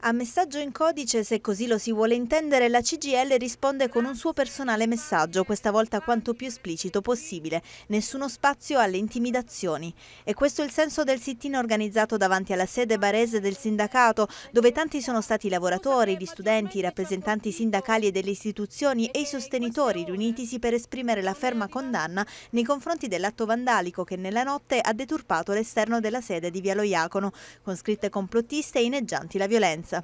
A messaggio in codice, se così lo si vuole intendere, la CGL risponde con un suo personale messaggio, questa volta quanto più esplicito possibile, nessuno spazio alle intimidazioni. E questo è il senso del sit-in organizzato davanti alla sede barese del sindacato, dove tanti sono stati i lavoratori, gli studenti, i rappresentanti sindacali e delle istituzioni e i sostenitori riunitisi per esprimere la ferma condanna nei confronti dell'atto vandalico che nella notte ha deturpato l'esterno della sede di Via Lo con scritte complottiste e ineggianti la violenza. answer.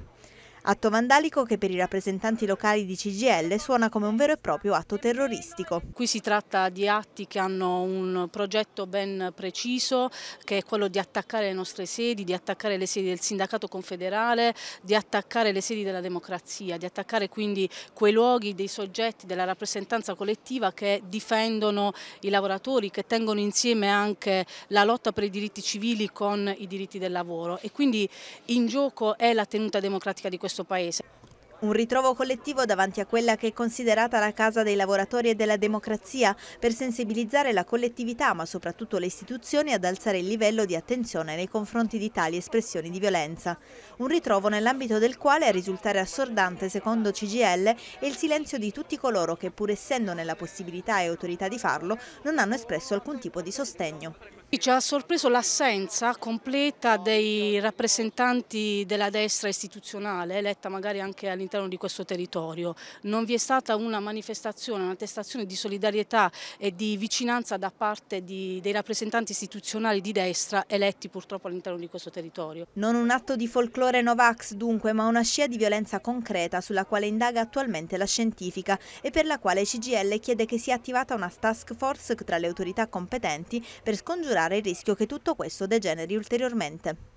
Atto vandalico che per i rappresentanti locali di CGL suona come un vero e proprio atto terroristico. Qui si tratta di atti che hanno un progetto ben preciso che è quello di attaccare le nostre sedi, di attaccare le sedi del sindacato confederale, di attaccare le sedi della democrazia, di attaccare quindi quei luoghi dei soggetti della rappresentanza collettiva che difendono i lavoratori, che tengono insieme anche la lotta per i diritti civili con i diritti del lavoro e quindi in gioco è la tenuta democratica di questo questo Paese. Un ritrovo collettivo davanti a quella che è considerata la casa dei lavoratori e della democrazia per sensibilizzare la collettività ma soprattutto le istituzioni ad alzare il livello di attenzione nei confronti di tali espressioni di violenza. Un ritrovo nell'ambito del quale a risultare assordante secondo CGL è il silenzio di tutti coloro che pur essendo nella possibilità e autorità di farlo non hanno espresso alcun tipo di sostegno. Ci ha sorpreso l'assenza completa dei rappresentanti della destra istituzionale, eletta magari anche all'interno di questo territorio. Non vi è stata una manifestazione, un'attestazione di solidarietà e di vicinanza da parte di, dei rappresentanti istituzionali di destra eletti purtroppo all'interno di questo territorio. Non un atto di folklore Novax dunque, ma una scia di violenza concreta sulla quale indaga attualmente la scientifica e per la quale CGL chiede che sia attivata una task force tra le autorità competenti per scongiurare superare il rischio che tutto questo degeneri ulteriormente.